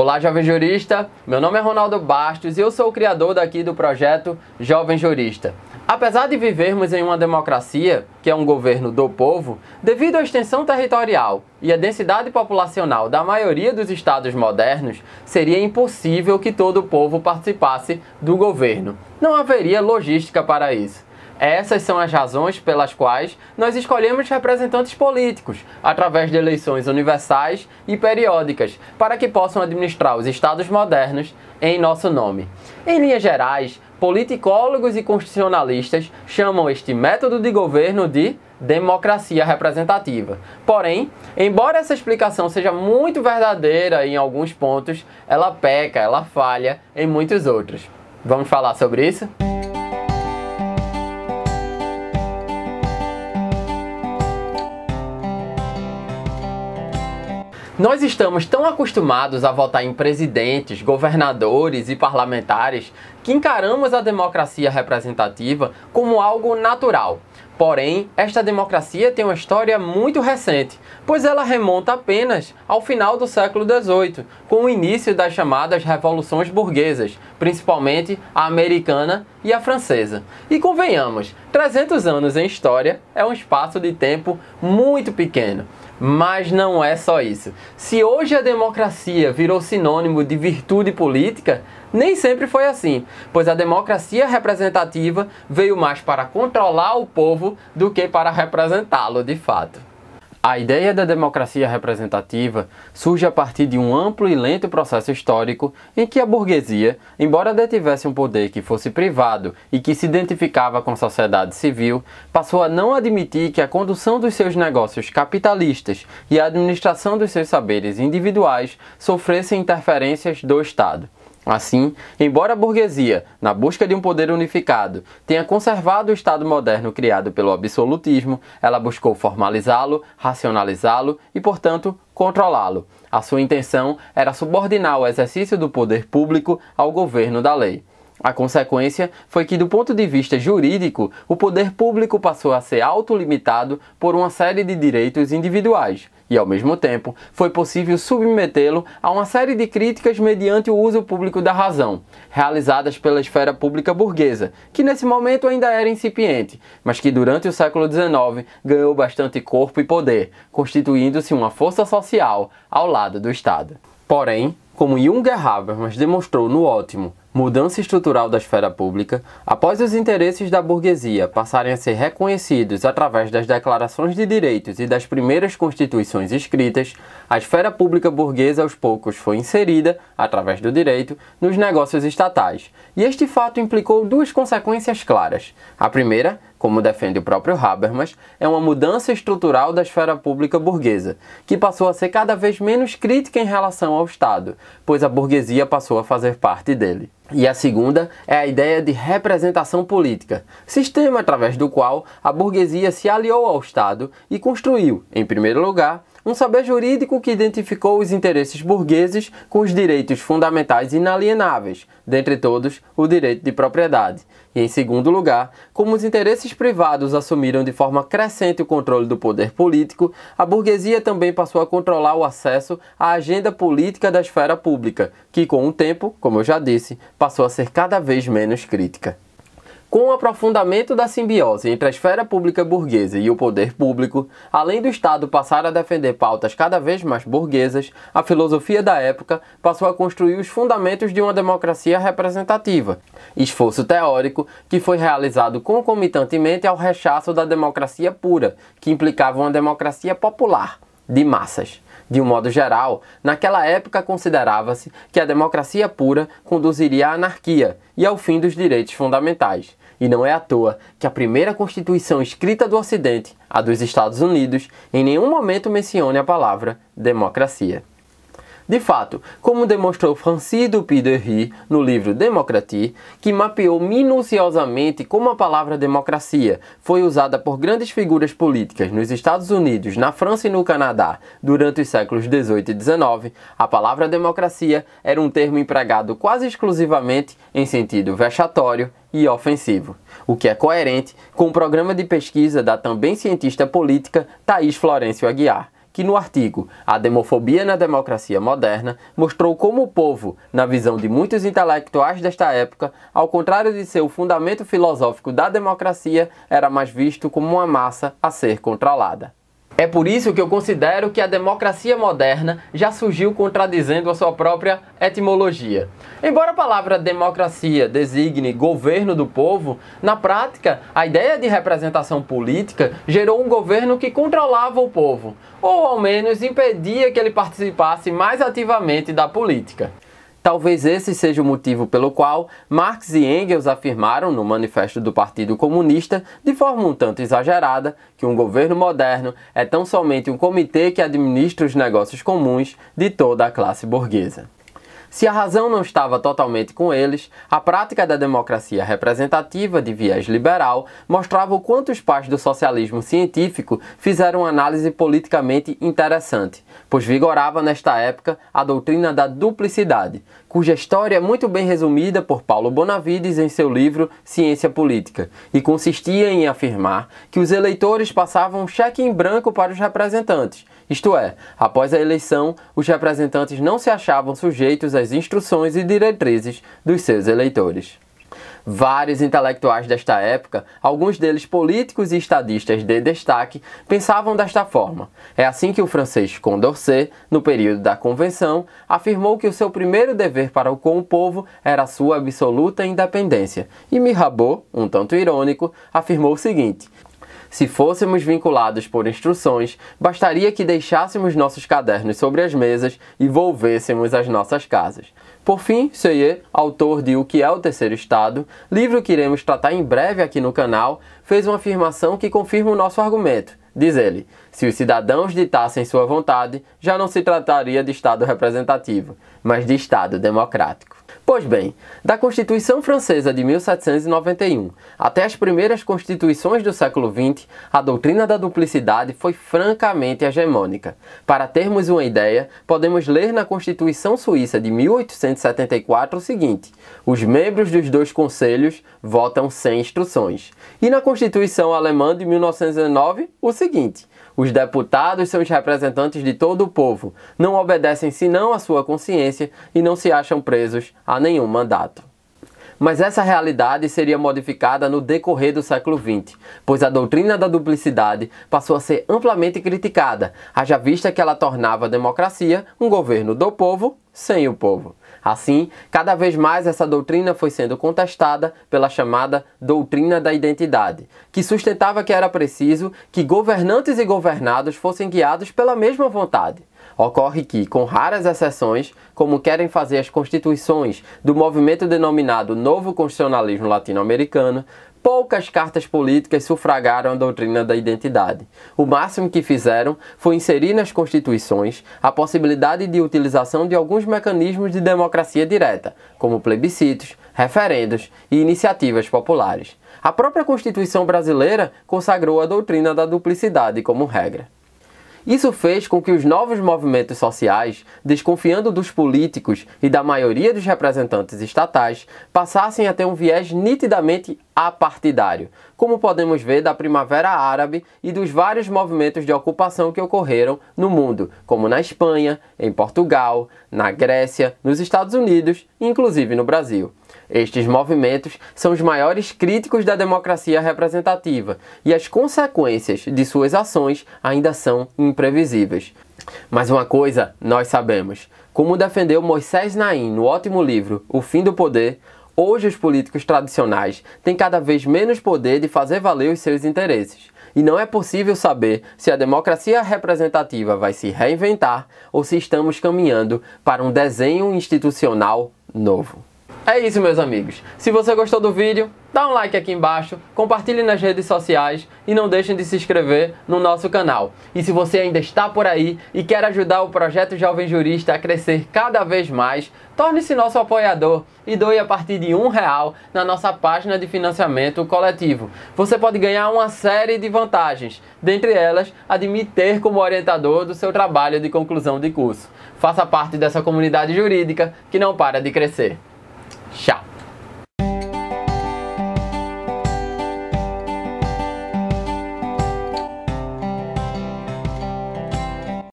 Olá, jovem jurista. Meu nome é Ronaldo Bastos e eu sou o criador daqui do projeto Jovem Jurista. Apesar de vivermos em uma democracia, que é um governo do povo, devido à extensão territorial e à densidade populacional da maioria dos estados modernos, seria impossível que todo o povo participasse do governo. Não haveria logística para isso. Essas são as razões pelas quais nós escolhemos representantes políticos, através de eleições universais e periódicas, para que possam administrar os estados modernos em nosso nome. Em linhas gerais, politicólogos e constitucionalistas chamam este método de governo de democracia representativa. Porém, embora essa explicação seja muito verdadeira em alguns pontos, ela peca, ela falha em muitos outros. Vamos falar sobre isso? Nós estamos tão acostumados a votar em presidentes, governadores e parlamentares que encaramos a democracia representativa como algo natural. Porém, esta democracia tem uma história muito recente, pois ela remonta apenas ao final do século XVIII, com o início das chamadas revoluções burguesas, principalmente a americana e a francesa. E convenhamos, 300 anos em história é um espaço de tempo muito pequeno. Mas não é só isso. Se hoje a democracia virou sinônimo de virtude política, nem sempre foi assim, pois a democracia representativa veio mais para controlar o povo do que para representá-lo de fato. A ideia da democracia representativa surge a partir de um amplo e lento processo histórico em que a burguesia, embora detivesse um poder que fosse privado e que se identificava com a sociedade civil, passou a não admitir que a condução dos seus negócios capitalistas e a administração dos seus saberes individuais sofressem interferências do Estado. Assim, embora a burguesia, na busca de um poder unificado, tenha conservado o Estado moderno criado pelo absolutismo, ela buscou formalizá-lo, racionalizá-lo e, portanto, controlá-lo. A sua intenção era subordinar o exercício do poder público ao governo da lei. A consequência foi que, do ponto de vista jurídico, o poder público passou a ser autolimitado por uma série de direitos individuais e, ao mesmo tempo, foi possível submetê-lo a uma série de críticas mediante o uso público da razão, realizadas pela esfera pública burguesa, que nesse momento ainda era incipiente, mas que durante o século XIX ganhou bastante corpo e poder, constituindo-se uma força social ao lado do Estado. Porém, como Jung Habermas demonstrou no ótimo mudança estrutural da esfera pública, após os interesses da burguesia passarem a ser reconhecidos através das declarações de direitos e das primeiras constituições escritas, a esfera pública burguesa aos poucos foi inserida, através do direito, nos negócios estatais. E este fato implicou duas consequências claras. A primeira, como defende o próprio Habermas, é uma mudança estrutural da esfera pública burguesa, que passou a ser cada vez menos crítica em relação ao Estado, pois a burguesia passou a fazer parte dele. E a segunda é a ideia de representação política, sistema através do qual a burguesia se aliou ao Estado e construiu, em primeiro lugar, um saber jurídico que identificou os interesses burgueses com os direitos fundamentais inalienáveis, dentre todos o direito de propriedade. E, em segundo lugar, como os interesses privados assumiram de forma crescente o controle do poder político, a burguesia também passou a controlar o acesso à agenda política da esfera pública, que com o tempo, como eu já disse, passou a ser cada vez menos crítica. Com o aprofundamento da simbiose entre a esfera pública burguesa e o poder público, além do Estado passar a defender pautas cada vez mais burguesas, a filosofia da época passou a construir os fundamentos de uma democracia representativa, esforço teórico que foi realizado concomitantemente ao rechaço da democracia pura, que implicava uma democracia popular, de massas. De um modo geral, naquela época considerava-se que a democracia pura conduziria à anarquia e ao fim dos direitos fundamentais. E não é à toa que a primeira Constituição escrita do Ocidente, a dos Estados Unidos, em nenhum momento mencione a palavra democracia. De fato, como demonstrou Francis Dupuy-Derry no livro Democratie, que mapeou minuciosamente como a palavra democracia foi usada por grandes figuras políticas nos Estados Unidos, na França e no Canadá durante os séculos 18 e 19, a palavra democracia era um termo empregado quase exclusivamente em sentido vexatório e ofensivo, o que é coerente com o programa de pesquisa da também cientista política Thaís Florencio Aguiar que no artigo A Demofobia na Democracia Moderna mostrou como o povo, na visão de muitos intelectuais desta época, ao contrário de seu fundamento filosófico da democracia, era mais visto como uma massa a ser controlada. É por isso que eu considero que a democracia moderna já surgiu contradizendo a sua própria etimologia. Embora a palavra democracia designe governo do povo, na prática, a ideia de representação política gerou um governo que controlava o povo, ou ao menos impedia que ele participasse mais ativamente da política. Talvez esse seja o motivo pelo qual Marx e Engels afirmaram no Manifesto do Partido Comunista, de forma um tanto exagerada, que um governo moderno é tão somente um comitê que administra os negócios comuns de toda a classe burguesa. Se a razão não estava totalmente com eles, a prática da democracia representativa de viés liberal mostrava o quanto os pais do socialismo científico fizeram uma análise politicamente interessante, pois vigorava nesta época a doutrina da duplicidade, cuja história é muito bem resumida por Paulo Bonavides em seu livro Ciência Política, e consistia em afirmar que os eleitores passavam um cheque em branco para os representantes isto é, após a eleição, os representantes não se achavam sujeitos às instruções e diretrizes dos seus eleitores. Vários intelectuais desta época, alguns deles políticos e estadistas de destaque, pensavam desta forma. É assim que o francês Condorcet, no período da Convenção, afirmou que o seu primeiro dever para com o povo era a sua absoluta independência. E Mirabeau, um tanto irônico, afirmou o seguinte: se fôssemos vinculados por instruções, bastaria que deixássemos nossos cadernos sobre as mesas e volvêssemos às nossas casas. Por fim, Seye, autor de O que é o Terceiro Estado, livro que iremos tratar em breve aqui no canal, fez uma afirmação que confirma o nosso argumento. Diz ele: se os cidadãos ditassem sua vontade, já não se trataria de Estado representativo, mas de Estado democrático. Pois bem, da Constituição Francesa de 1791 até as primeiras constituições do século XX, a doutrina da duplicidade foi francamente hegemônica. Para termos uma ideia, podemos ler na Constituição Suíça de 1874 o seguinte: os membros dos dois conselhos votam sem instruções. E na Constituição Alemã de 1909, o seguinte: os deputados são os representantes de todo o povo, não obedecem senão à sua consciência e não se acham presos a nenhum mandato. Mas essa realidade seria modificada no decorrer do século XX, pois a doutrina da duplicidade passou a ser amplamente criticada, haja vista que ela tornava a democracia um governo do povo sem o povo. Assim, cada vez mais essa doutrina foi sendo contestada pela chamada doutrina da identidade, que sustentava que era preciso que governantes e governados fossem guiados pela mesma vontade. Ocorre que, com raras exceções, como querem fazer as constituições do movimento denominado Novo Constitucionalismo Latino-Americano, poucas cartas políticas sufragaram a doutrina da identidade. O máximo que fizeram foi inserir nas constituições a possibilidade de utilização de alguns mecanismos de democracia direta, como plebiscitos, referendos e iniciativas populares. A própria Constituição brasileira consagrou a doutrina da duplicidade como regra. Isso fez com que os novos movimentos sociais, desconfiando dos políticos e da maioria dos representantes estatais, passassem a ter um viés nitidamente apartidário, como podemos ver da Primavera Árabe e dos vários movimentos de ocupação que ocorreram no mundo, como na Espanha, em Portugal, na Grécia, nos Estados Unidos e inclusive no Brasil. Estes movimentos são os maiores críticos da democracia representativa e as consequências de suas ações ainda são imprevisíveis. Mas uma coisa nós sabemos: como defendeu Moisés Naim no ótimo livro O Fim do Poder, Hoje, os políticos tradicionais têm cada vez menos poder de fazer valer os seus interesses. E não é possível saber se a democracia representativa vai se reinventar ou se estamos caminhando para um desenho institucional novo. É isso, meus amigos. Se você gostou do vídeo, dá um like aqui embaixo, compartilhe nas redes sociais e não deixem de se inscrever no nosso canal. E se você ainda está por aí e quer ajudar o projeto Jovem Jurista a crescer cada vez mais, torne-se nosso apoiador e doe a partir de um real na nossa página de financiamento coletivo. Você pode ganhar uma série de vantagens, dentre elas, admitir como orientador do seu trabalho de conclusão de curso. Faça parte dessa comunidade jurídica que não para de crescer. Tchau.